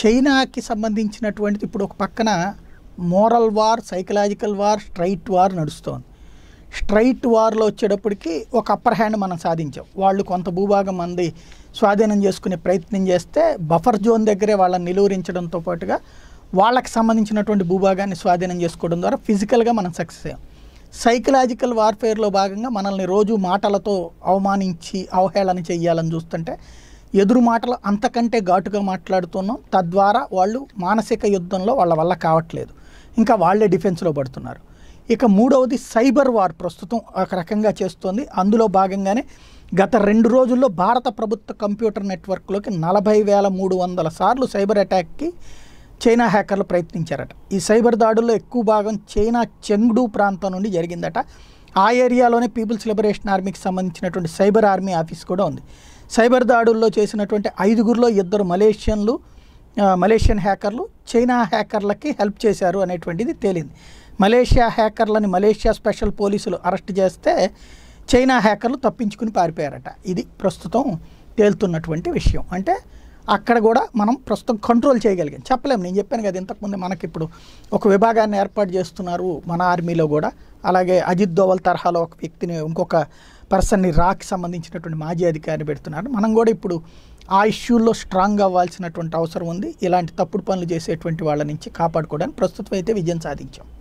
చైనాకి సంబంధించినటువంటిది ఇప్పుడు ఒక పక్కన moral war psychological war straight war నడుస్తోంది స్ట్రైట్ వార్లో వచ్చేటప్పటికి ఒక అప్పర్ హ్యాండ్ మనం సాధించాం వాళ్ళు కొంత భూభాగం మంది స్వాధీనం చేసుకునే ప్రయత్నం చేస్తే బఫర్ జోన్ దగ్గరే వాళ్ళని నిలువరించడంతో పాటుగా వాళ్ళకి సంబంధించినటువంటి భూభాగాన్ని స్వాధీనం చేసుకోవడం ద్వారా ఫిజికల్గా మనం సక్సెస్ అయ్యాం సైకలాజికల్ వార్ఫేర్లో భాగంగా మనల్ని రోజు మాటలతో అవమానించి అవహేళన చేయాలని చూస్తుంటే ఎదురు మాటలు అంతకంటే ఘాటుగా మాట్లాడుతున్నాం తద్వారా వాళ్ళు మానసిక యుద్ధంలో వాళ్ళ వల్ల కావట్లేదు ఇంకా వాళ్ళే డిఫెన్స్లో పడుతున్నారు ఇక మూడవది సైబర్ వార్ ప్రస్తుతం ఒక రకంగా చేస్తోంది అందులో భాగంగానే గత రెండు రోజుల్లో భారత ప్రభుత్వ కంప్యూటర్ నెట్వర్క్లోకి నలభై వేల మూడు వందల సార్లు సైబర్ అటాక్కి చైనా హ్యాకర్లు ప్రయత్నించారట ఈ సైబర్ దాడుల్లో ఎక్కువ భాగం చైనా చెంగ్డు ప్రాంతం నుండి జరిగిందట ఆ ఏరియాలోనే పీపుల్స్ లిబరేషన్ ఆర్మీకి సంబంధించినటువంటి సైబర్ ఆర్మీ ఆఫీస్ కూడా ఉంది సైబర్ దాడుల్లో చేసినటువంటి ఐదుగురిలో ఇద్దరు మలేషియన్లు మలేషియన్ హ్యాకర్లు చైనా హ్యాకర్లకి హెల్ప్ చేశారు అనేటువంటిది తేలింది మలేషియా హ్యాకర్లని మలేషియా స్పెషల్ పోలీసులు అరెస్ట్ చేస్తే చైనా హ్యాకర్లు తప్పించుకుని పారిపోయారట ఇది ప్రస్తుతం తేలుతున్నటువంటి విషయం అంటే అక్కడ కూడా మనం ప్రస్తుతం కంట్రోల్ చేయగలిగాం చెప్పలేము నేను చెప్పాను కదా ఇంతకుముందు మనకి ఇప్పుడు ఒక విభాగాన్ని ఏర్పాటు చేస్తున్నారు మన ఆర్మీలో కూడా అలాగే అజిత్ దోవల్ తరహాలో ఒక వ్యక్తిని ఇంకొక పర్సన్ని రాకి సంబంధించినటువంటి మాజీ అధికారిని పెడుతున్నారు మనం కూడా ఇప్పుడు ఆ ఇష్యూల్లో స్ట్రాంగ్ అవ్వాల్సినటువంటి అవసరం ఉంది ఇలాంటి తప్పుడు పనులు చేసేటువంటి వాళ్ళ నుంచి కాపాడుకోవడానికి ప్రస్తుతం అయితే విజయం సాధించాం